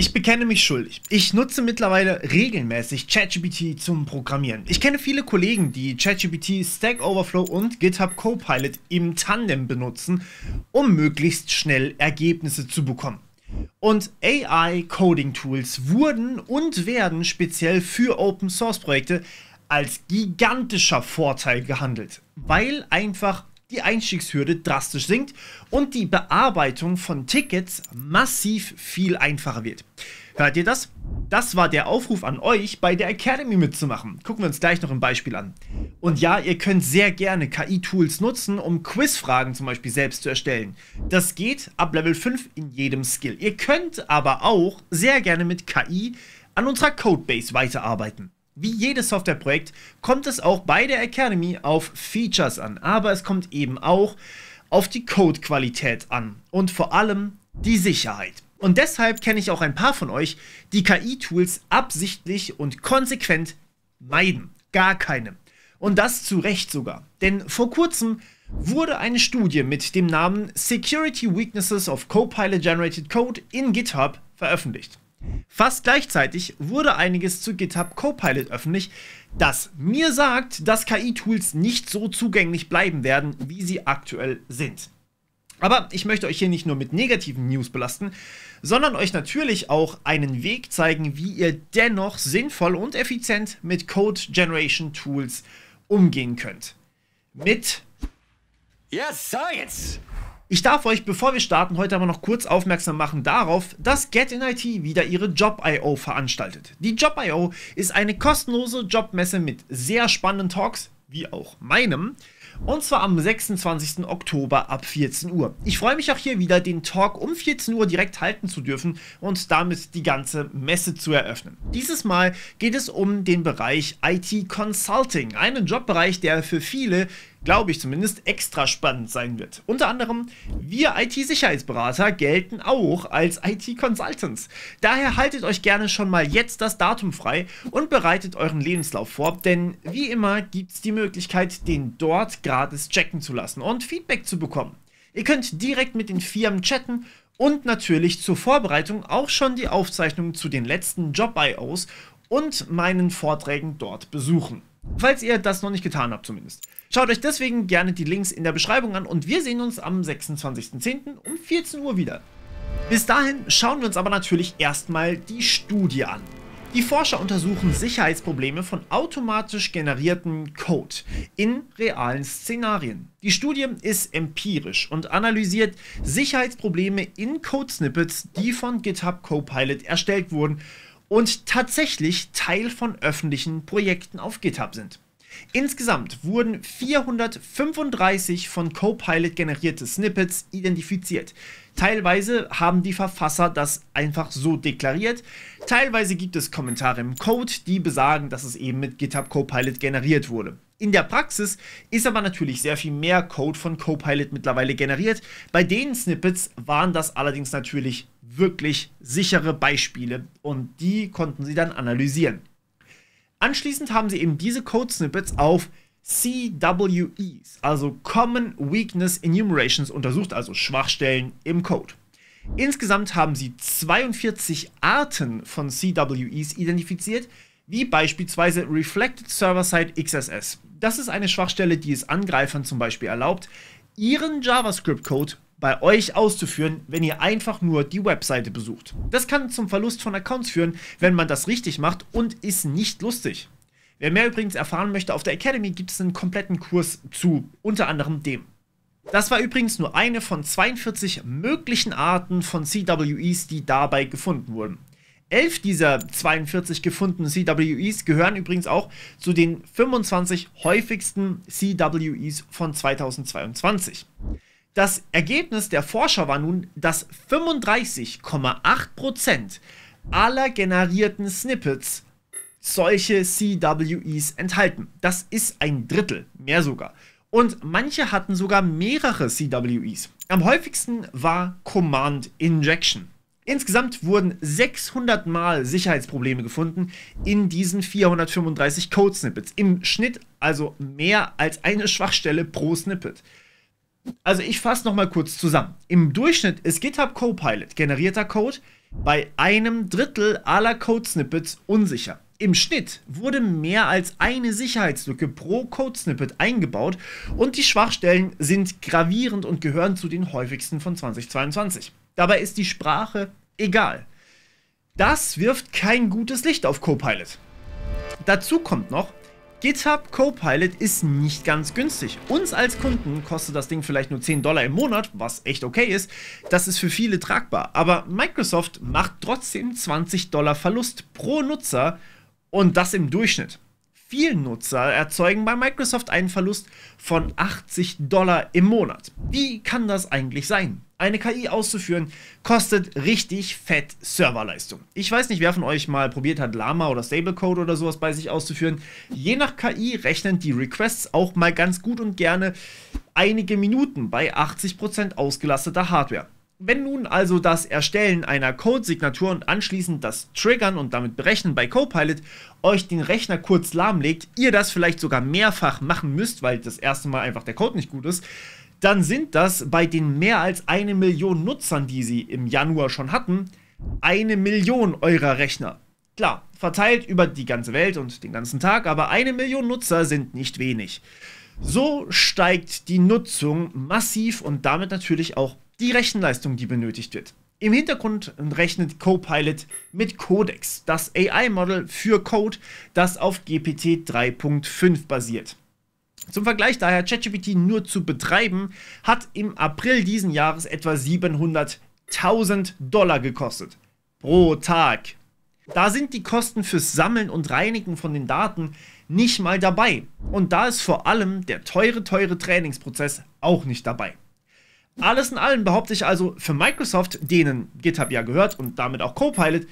Ich bekenne mich schuldig. Ich nutze mittlerweile regelmäßig ChatGPT zum Programmieren. Ich kenne viele Kollegen, die ChatGPT, Stack Overflow und GitHub Copilot im Tandem benutzen, um möglichst schnell Ergebnisse zu bekommen. Und AI-Coding-Tools wurden und werden speziell für Open-Source-Projekte als gigantischer Vorteil gehandelt, weil einfach die Einstiegshürde drastisch sinkt und die Bearbeitung von Tickets massiv viel einfacher wird. Hört ihr das? Das war der Aufruf an euch, bei der Academy mitzumachen. Gucken wir uns gleich noch ein Beispiel an. Und ja, ihr könnt sehr gerne KI-Tools nutzen, um Quizfragen zum Beispiel selbst zu erstellen. Das geht ab Level 5 in jedem Skill. Ihr könnt aber auch sehr gerne mit KI an unserer Codebase weiterarbeiten. Wie jedes Softwareprojekt kommt es auch bei der Academy auf Features an, aber es kommt eben auch auf die Codequalität an und vor allem die Sicherheit. Und deshalb kenne ich auch ein paar von euch, die KI-Tools absichtlich und konsequent meiden. Gar keine. Und das zu Recht sogar. Denn vor kurzem wurde eine Studie mit dem Namen Security Weaknesses of Copilot Generated Code in GitHub veröffentlicht. Fast gleichzeitig wurde einiges zu GitHub Copilot öffentlich, das mir sagt, dass KI-Tools nicht so zugänglich bleiben werden, wie sie aktuell sind. Aber ich möchte euch hier nicht nur mit negativen News belasten, sondern euch natürlich auch einen Weg zeigen, wie ihr dennoch sinnvoll und effizient mit Code Generation Tools umgehen könnt. Mit Yes, Science! Ich darf euch, bevor wir starten, heute aber noch kurz aufmerksam machen darauf, dass Get in IT wieder ihre Job.io veranstaltet. Die Job.io ist eine kostenlose Jobmesse mit sehr spannenden Talks, wie auch meinem, und zwar am 26. Oktober ab 14 Uhr. Ich freue mich auch hier wieder, den Talk um 14 Uhr direkt halten zu dürfen und damit die ganze Messe zu eröffnen. Dieses Mal geht es um den Bereich IT Consulting, einen Jobbereich, der für viele glaube ich zumindest, extra spannend sein wird. Unter anderem, wir IT-Sicherheitsberater gelten auch als IT-Consultants. Daher haltet euch gerne schon mal jetzt das Datum frei und bereitet euren Lebenslauf vor, denn wie immer gibt es die Möglichkeit, den dort gratis checken zu lassen und Feedback zu bekommen. Ihr könnt direkt mit den Firmen chatten und natürlich zur Vorbereitung auch schon die Aufzeichnungen zu den letzten Job-IOs und meinen Vorträgen dort besuchen. Falls ihr das noch nicht getan habt zumindest. Schaut euch deswegen gerne die Links in der Beschreibung an und wir sehen uns am 26.10. um 14 Uhr wieder. Bis dahin schauen wir uns aber natürlich erstmal die Studie an. Die Forscher untersuchen Sicherheitsprobleme von automatisch generierten Code in realen Szenarien. Die Studie ist empirisch und analysiert Sicherheitsprobleme in Code-Snippets, die von GitHub Copilot erstellt wurden und tatsächlich Teil von öffentlichen Projekten auf GitHub sind. Insgesamt wurden 435 von Copilot generierte Snippets identifiziert. Teilweise haben die Verfasser das einfach so deklariert. Teilweise gibt es Kommentare im Code, die besagen, dass es eben mit GitHub Copilot generiert wurde. In der Praxis ist aber natürlich sehr viel mehr Code von Copilot mittlerweile generiert. Bei den Snippets waren das allerdings natürlich wirklich sichere Beispiele und die konnten sie dann analysieren. Anschließend haben sie eben diese Code-Snippets auf CWEs, also Common Weakness Enumerations, untersucht, also Schwachstellen im Code. Insgesamt haben sie 42 Arten von CWEs identifiziert, wie beispielsweise Reflected Server-Side XSS. Das ist eine Schwachstelle, die es Angreifern zum Beispiel erlaubt, ihren JavaScript-Code bei euch auszuführen, wenn ihr einfach nur die Webseite besucht. Das kann zum Verlust von Accounts führen, wenn man das richtig macht und ist nicht lustig. Wer mehr übrigens erfahren möchte, auf der Academy gibt es einen kompletten Kurs zu unter anderem dem. Das war übrigens nur eine von 42 möglichen Arten von CWEs, die dabei gefunden wurden. Elf dieser 42 gefundenen CWEs gehören übrigens auch zu den 25 häufigsten CWEs von 2022. Das Ergebnis der Forscher war nun, dass 35,8% aller generierten Snippets solche CWEs enthalten. Das ist ein Drittel, mehr sogar. Und manche hatten sogar mehrere CWEs. Am häufigsten war Command Injection. Insgesamt wurden 600 Mal Sicherheitsprobleme gefunden in diesen 435 Code-Snippets. Im Schnitt also mehr als eine Schwachstelle pro Snippet. Also ich fasse nochmal kurz zusammen. Im Durchschnitt ist GitHub Copilot generierter Code bei einem Drittel aller Code-Snippets unsicher. Im Schnitt wurde mehr als eine Sicherheitslücke pro Code-Snippet eingebaut und die Schwachstellen sind gravierend und gehören zu den häufigsten von 2022. Dabei ist die Sprache egal. Das wirft kein gutes Licht auf Copilot. Dazu kommt noch, GitHub Copilot ist nicht ganz günstig. Uns als Kunden kostet das Ding vielleicht nur 10 Dollar im Monat, was echt okay ist. Das ist für viele tragbar. Aber Microsoft macht trotzdem 20 Dollar Verlust pro Nutzer und das im Durchschnitt. Viele Nutzer erzeugen bei Microsoft einen Verlust von 80 Dollar im Monat. Wie kann das eigentlich sein? Eine KI auszuführen kostet richtig fett Serverleistung. Ich weiß nicht, wer von euch mal probiert hat, Llama oder Stablecode oder sowas bei sich auszuführen. Je nach KI rechnen die Requests auch mal ganz gut und gerne einige Minuten bei 80% ausgelasteter Hardware. Wenn nun also das Erstellen einer Codesignatur und anschließend das Triggern und damit Berechnen bei Copilot euch den Rechner kurz lahmlegt, ihr das vielleicht sogar mehrfach machen müsst, weil das erste Mal einfach der Code nicht gut ist, dann sind das bei den mehr als eine Million Nutzern, die sie im Januar schon hatten, eine Million eurer Rechner. Klar, verteilt über die ganze Welt und den ganzen Tag, aber eine Million Nutzer sind nicht wenig. So steigt die Nutzung massiv und damit natürlich auch die Rechenleistung, die benötigt wird. Im Hintergrund rechnet Copilot mit Codex, das AI-Model für Code, das auf GPT 3.5 basiert. Zum Vergleich daher, ChatGPT nur zu betreiben, hat im April diesen Jahres etwa 700.000 Dollar gekostet. Pro Tag. Da sind die Kosten fürs Sammeln und Reinigen von den Daten nicht mal dabei. Und da ist vor allem der teure, teure Trainingsprozess auch nicht dabei. Alles in allem behaupte ich also für Microsoft, denen GitHub ja gehört und damit auch Copilot,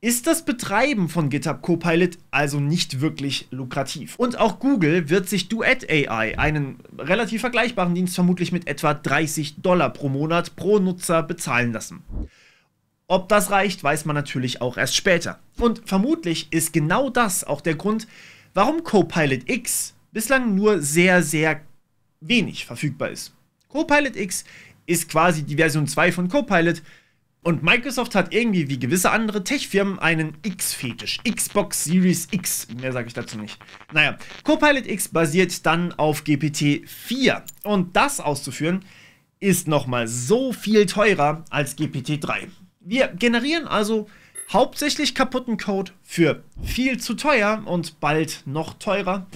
ist das Betreiben von GitHub Copilot also nicht wirklich lukrativ. Und auch Google wird sich Duet AI, einen relativ vergleichbaren Dienst, vermutlich mit etwa 30 Dollar pro Monat pro Nutzer bezahlen lassen. Ob das reicht, weiß man natürlich auch erst später. Und vermutlich ist genau das auch der Grund, warum Copilot X bislang nur sehr, sehr wenig verfügbar ist. Copilot X ist quasi die Version 2 von Copilot. Und Microsoft hat irgendwie wie gewisse andere Tech-Firmen einen X-Fetisch. Xbox Series X. Mehr sage ich dazu nicht. Naja, Copilot X basiert dann auf GPT-4. Und das auszuführen ist nochmal so viel teurer als GPT-3. Wir generieren also hauptsächlich kaputten Code für viel zu teuer und bald noch teurer.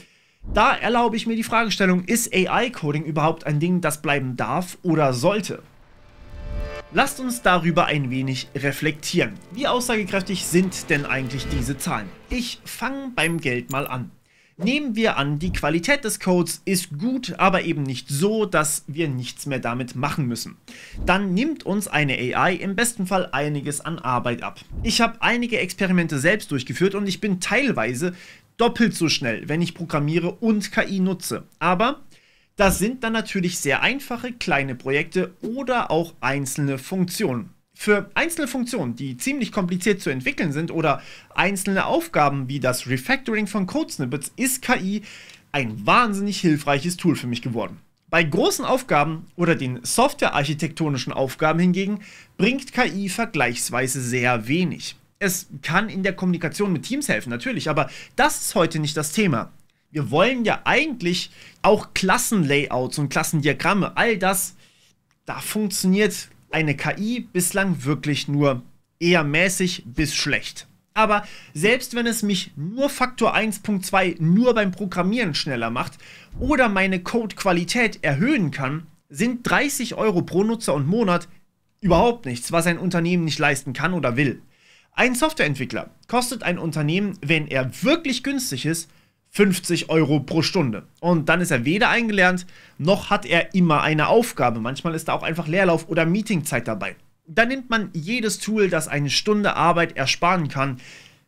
Da erlaube ich mir die Fragestellung, ist AI-Coding überhaupt ein Ding, das bleiben darf oder sollte? Lasst uns darüber ein wenig reflektieren. Wie aussagekräftig sind denn eigentlich diese Zahlen? Ich fange beim Geld mal an. Nehmen wir an, die Qualität des Codes ist gut, aber eben nicht so, dass wir nichts mehr damit machen müssen. Dann nimmt uns eine AI im besten Fall einiges an Arbeit ab. Ich habe einige Experimente selbst durchgeführt und ich bin teilweise doppelt so schnell, wenn ich programmiere und KI nutze. Aber das sind dann natürlich sehr einfache kleine Projekte oder auch einzelne Funktionen. Für einzelne Funktionen, die ziemlich kompliziert zu entwickeln sind oder einzelne Aufgaben wie das Refactoring von Code-Snippets ist KI ein wahnsinnig hilfreiches Tool für mich geworden. Bei großen Aufgaben oder den softwarearchitektonischen Aufgaben hingegen bringt KI vergleichsweise sehr wenig es kann in der Kommunikation mit Teams helfen, natürlich, aber das ist heute nicht das Thema. Wir wollen ja eigentlich auch Klassenlayouts und Klassendiagramme, all das, da funktioniert eine KI bislang wirklich nur eher mäßig bis schlecht. Aber selbst wenn es mich nur Faktor 1.2 nur beim Programmieren schneller macht oder meine Codequalität erhöhen kann, sind 30 Euro pro Nutzer und Monat überhaupt nichts, was ein Unternehmen nicht leisten kann oder will. Ein Softwareentwickler kostet ein Unternehmen, wenn er wirklich günstig ist, 50 Euro pro Stunde. Und dann ist er weder eingelernt, noch hat er immer eine Aufgabe. Manchmal ist da auch einfach Leerlauf oder Meetingzeit dabei. Da nimmt man jedes Tool, das eine Stunde Arbeit ersparen kann,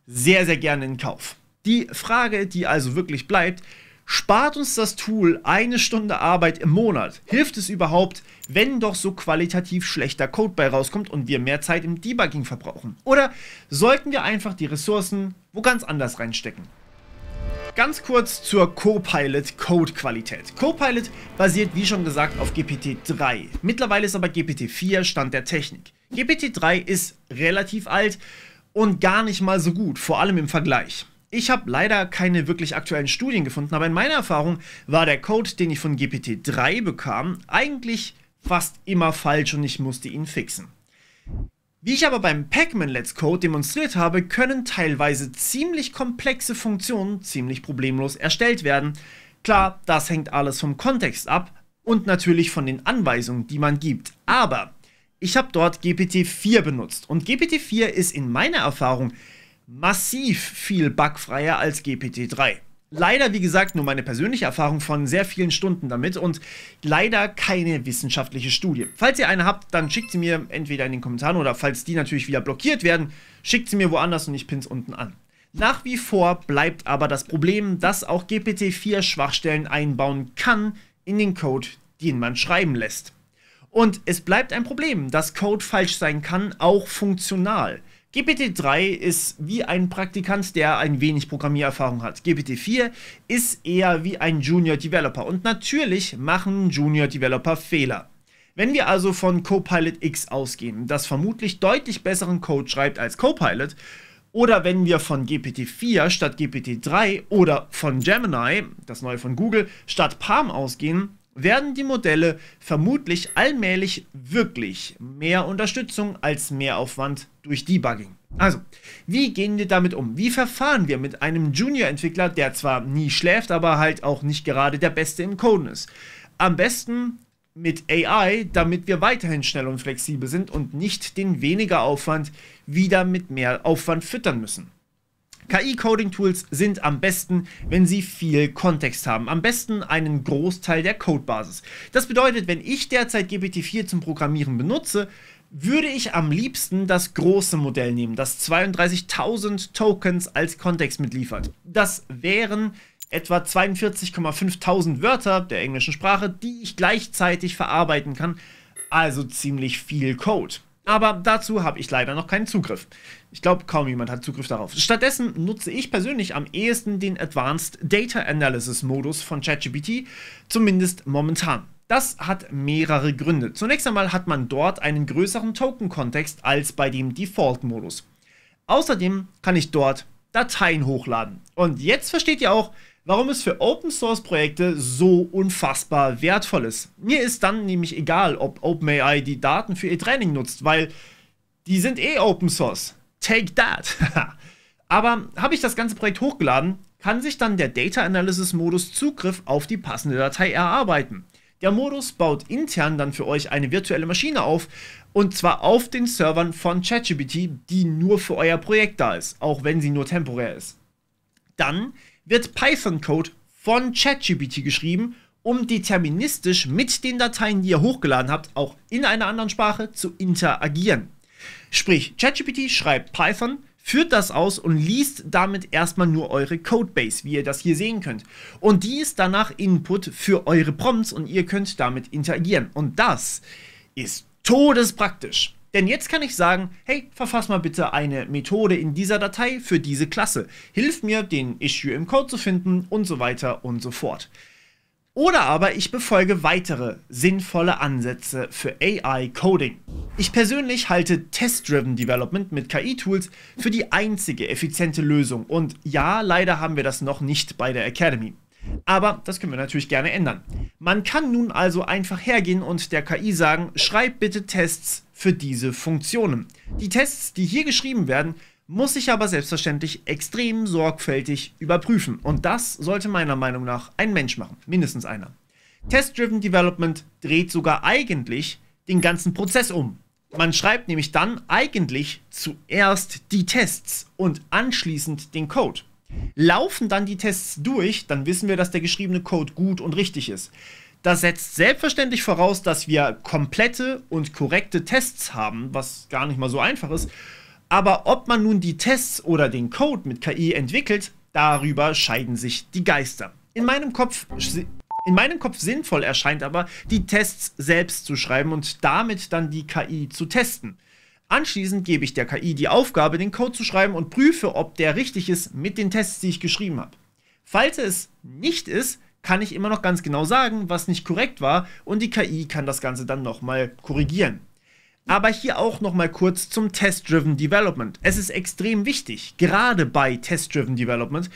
sehr, sehr gerne in Kauf. Die Frage, die also wirklich bleibt, Spart uns das Tool eine Stunde Arbeit im Monat. Hilft es überhaupt, wenn doch so qualitativ schlechter Code bei rauskommt und wir mehr Zeit im Debugging verbrauchen? Oder sollten wir einfach die Ressourcen wo ganz anders reinstecken? Ganz kurz zur Copilot Code-Qualität. Copilot basiert, wie schon gesagt, auf GPT-3. Mittlerweile ist aber GPT-4 Stand der Technik. GPT-3 ist relativ alt und gar nicht mal so gut, vor allem im Vergleich. Ich habe leider keine wirklich aktuellen Studien gefunden, aber in meiner Erfahrung war der Code, den ich von GPT-3 bekam, eigentlich fast immer falsch und ich musste ihn fixen. Wie ich aber beim Pac-Man Let's Code demonstriert habe, können teilweise ziemlich komplexe Funktionen ziemlich problemlos erstellt werden. Klar, das hängt alles vom Kontext ab und natürlich von den Anweisungen, die man gibt. Aber ich habe dort GPT-4 benutzt und GPT-4 ist in meiner Erfahrung massiv viel bugfreier als GPT-3. Leider, wie gesagt, nur meine persönliche Erfahrung von sehr vielen Stunden damit und leider keine wissenschaftliche Studie. Falls ihr eine habt, dann schickt sie mir entweder in den Kommentaren oder falls die natürlich wieder blockiert werden, schickt sie mir woanders und ich pin's unten an. Nach wie vor bleibt aber das Problem, dass auch GPT-4 Schwachstellen einbauen kann in den Code, den man schreiben lässt. Und es bleibt ein Problem, dass Code falsch sein kann, auch funktional. GPT-3 ist wie ein Praktikant, der ein wenig Programmiererfahrung hat. GPT-4 ist eher wie ein Junior Developer und natürlich machen Junior Developer Fehler. Wenn wir also von Copilot X ausgehen, das vermutlich deutlich besseren Code schreibt als Copilot, oder wenn wir von GPT-4 statt GPT-3 oder von Gemini, das neue von Google, statt Palm ausgehen, werden die Modelle vermutlich allmählich wirklich mehr Unterstützung als Mehraufwand durch Debugging. Also, wie gehen wir damit um? Wie verfahren wir mit einem Junior-Entwickler, der zwar nie schläft, aber halt auch nicht gerade der Beste im Coden ist? Am besten mit AI, damit wir weiterhin schnell und flexibel sind und nicht den weniger Aufwand wieder mit mehr Aufwand füttern müssen. KI-Coding-Tools sind am besten, wenn sie viel Kontext haben. Am besten einen Großteil der Codebasis. Das bedeutet, wenn ich derzeit GPT-4 zum Programmieren benutze, würde ich am liebsten das große Modell nehmen, das 32.000 Tokens als Kontext mitliefert. Das wären etwa 42.500 Wörter der englischen Sprache, die ich gleichzeitig verarbeiten kann, also ziemlich viel Code. Aber dazu habe ich leider noch keinen Zugriff. Ich glaube, kaum jemand hat Zugriff darauf. Stattdessen nutze ich persönlich am ehesten den Advanced Data Analysis Modus von ChatGPT, zumindest momentan. Das hat mehrere Gründe. Zunächst einmal hat man dort einen größeren Token-Kontext als bei dem Default-Modus. Außerdem kann ich dort Dateien hochladen. Und jetzt versteht ihr auch, warum es für Open Source Projekte so unfassbar wertvoll ist. Mir ist dann nämlich egal, ob OpenAI die Daten für ihr Training nutzt, weil die sind eh Open Source. Take that. Aber habe ich das ganze Projekt hochgeladen, kann sich dann der Data Analysis Modus Zugriff auf die passende Datei erarbeiten. Der Modus baut intern dann für euch eine virtuelle Maschine auf und zwar auf den Servern von ChatGPT, die nur für euer Projekt da ist, auch wenn sie nur temporär ist. Dann wird Python-Code von ChatGPT geschrieben, um deterministisch mit den Dateien, die ihr hochgeladen habt, auch in einer anderen Sprache zu interagieren. Sprich, ChatGPT schreibt Python, führt das aus und liest damit erstmal nur eure Codebase, wie ihr das hier sehen könnt. Und die ist danach Input für eure Prompts und ihr könnt damit interagieren. Und das ist todespraktisch. Denn jetzt kann ich sagen, hey, verfass mal bitte eine Methode in dieser Datei für diese Klasse. Hilf mir, den Issue im Code zu finden und so weiter und so fort. Oder aber ich befolge weitere sinnvolle Ansätze für AI-Coding. Ich persönlich halte Test-Driven Development mit KI-Tools für die einzige effiziente Lösung und ja, leider haben wir das noch nicht bei der Academy. Aber das können wir natürlich gerne ändern. Man kann nun also einfach hergehen und der KI sagen, schreib bitte Tests für diese Funktionen. Die Tests, die hier geschrieben werden, muss ich aber selbstverständlich extrem sorgfältig überprüfen. Und das sollte meiner Meinung nach ein Mensch machen, mindestens einer. Test-Driven Development dreht sogar eigentlich den ganzen Prozess um. Man schreibt nämlich dann eigentlich zuerst die Tests und anschließend den Code. Laufen dann die Tests durch, dann wissen wir, dass der geschriebene Code gut und richtig ist. Das setzt selbstverständlich voraus, dass wir komplette und korrekte Tests haben, was gar nicht mal so einfach ist. Aber ob man nun die Tests oder den Code mit KI entwickelt, darüber scheiden sich die Geister. In meinem Kopf in meinem Kopf sinnvoll erscheint aber, die Tests selbst zu schreiben und damit dann die KI zu testen. Anschließend gebe ich der KI die Aufgabe, den Code zu schreiben und prüfe, ob der richtig ist mit den Tests, die ich geschrieben habe. Falls es nicht ist, kann ich immer noch ganz genau sagen, was nicht korrekt war und die KI kann das Ganze dann nochmal korrigieren. Aber hier auch nochmal kurz zum Test-Driven Development. Es ist extrem wichtig, gerade bei Test-Driven Development,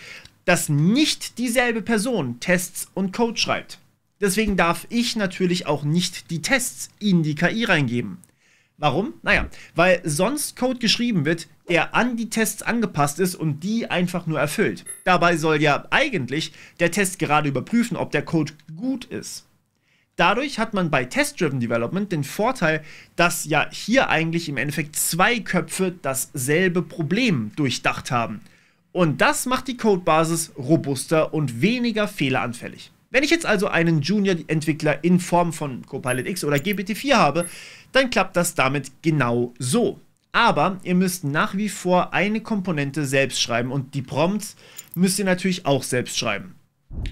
dass nicht dieselbe Person Tests und Code schreibt. Deswegen darf ich natürlich auch nicht die Tests in die KI reingeben. Warum? Naja, weil sonst Code geschrieben wird, der an die Tests angepasst ist und die einfach nur erfüllt. Dabei soll ja eigentlich der Test gerade überprüfen, ob der Code gut ist. Dadurch hat man bei Test-Driven Development den Vorteil, dass ja hier eigentlich im Endeffekt zwei Köpfe dasselbe Problem durchdacht haben. Und das macht die Codebasis robuster und weniger fehleranfällig. Wenn ich jetzt also einen Junior-Entwickler in Form von Copilot X oder GPT-4 habe, dann klappt das damit genau so. Aber ihr müsst nach wie vor eine Komponente selbst schreiben und die Prompts müsst ihr natürlich auch selbst schreiben.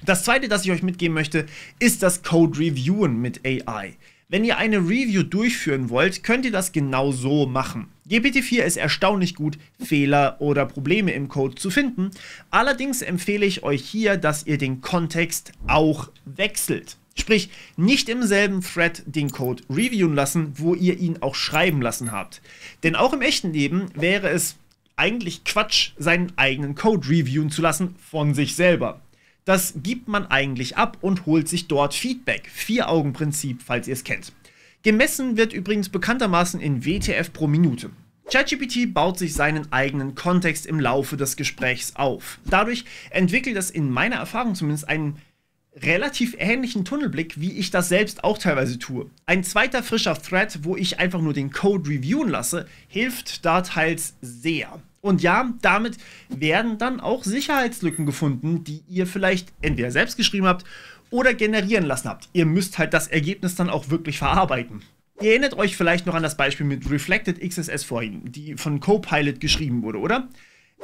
Das zweite, das ich euch mitgeben möchte, ist das Code Reviewen mit AI. Wenn ihr eine Review durchführen wollt, könnt ihr das genau so machen. GPT-4 ist erstaunlich gut, Fehler oder Probleme im Code zu finden. Allerdings empfehle ich euch hier, dass ihr den Kontext auch wechselt. Sprich, nicht im selben Thread den Code reviewen lassen, wo ihr ihn auch schreiben lassen habt. Denn auch im echten Leben wäre es eigentlich Quatsch, seinen eigenen Code reviewen zu lassen von sich selber. Das gibt man eigentlich ab und holt sich dort Feedback. Vier-Augen-Prinzip, falls ihr es kennt. Gemessen wird übrigens bekanntermaßen in WTF pro Minute. ChatGPT baut sich seinen eigenen Kontext im Laufe des Gesprächs auf. Dadurch entwickelt es in meiner Erfahrung zumindest einen relativ ähnlichen Tunnelblick, wie ich das selbst auch teilweise tue. Ein zweiter frischer Thread, wo ich einfach nur den Code reviewen lasse, hilft da teils sehr. Und ja, damit werden dann auch Sicherheitslücken gefunden, die ihr vielleicht entweder selbst geschrieben habt oder generieren lassen habt. Ihr müsst halt das Ergebnis dann auch wirklich verarbeiten. Ihr erinnert euch vielleicht noch an das Beispiel mit Reflected XSS vorhin, die von Copilot geschrieben wurde, oder?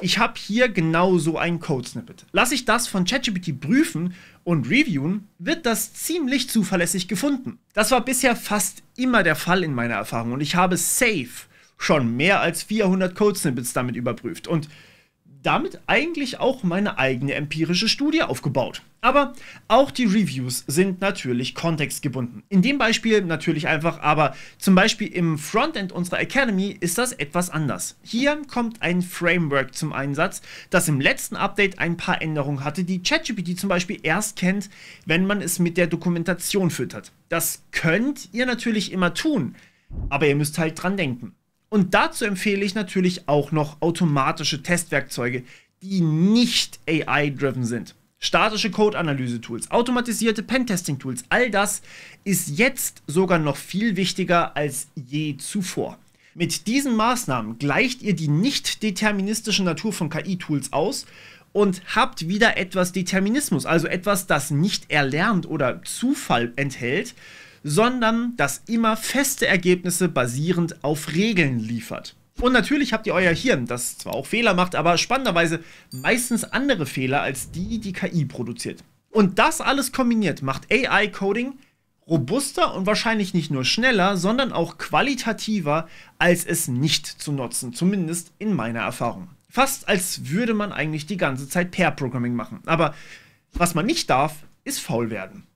Ich habe hier genau so ein Code-Snippet. Lasse ich das von ChatGPT prüfen und reviewen, wird das ziemlich zuverlässig gefunden. Das war bisher fast immer der Fall in meiner Erfahrung und ich habe safe schon mehr als 400 Code-Snippets damit überprüft und damit eigentlich auch meine eigene empirische Studie aufgebaut. Aber auch die Reviews sind natürlich kontextgebunden. In dem Beispiel natürlich einfach, aber zum Beispiel im Frontend unserer Academy ist das etwas anders. Hier kommt ein Framework zum Einsatz, das im letzten Update ein paar Änderungen hatte, die ChatGPT zum Beispiel erst kennt, wenn man es mit der Dokumentation füttert. Das könnt ihr natürlich immer tun, aber ihr müsst halt dran denken. Und dazu empfehle ich natürlich auch noch automatische Testwerkzeuge, die nicht AI-driven sind statische Code-Analyse-Tools, automatisierte Pentesting-Tools, all das ist jetzt sogar noch viel wichtiger als je zuvor. Mit diesen Maßnahmen gleicht ihr die nicht deterministische Natur von KI-Tools aus und habt wieder etwas Determinismus, also etwas, das nicht erlernt oder Zufall enthält, sondern das immer feste Ergebnisse basierend auf Regeln liefert. Und natürlich habt ihr euer Hirn, das zwar auch Fehler macht, aber spannenderweise meistens andere Fehler als die, die KI produziert. Und das alles kombiniert macht AI-Coding robuster und wahrscheinlich nicht nur schneller, sondern auch qualitativer, als es nicht zu nutzen, zumindest in meiner Erfahrung. Fast als würde man eigentlich die ganze Zeit Pair-Programming machen. Aber was man nicht darf, ist faul werden.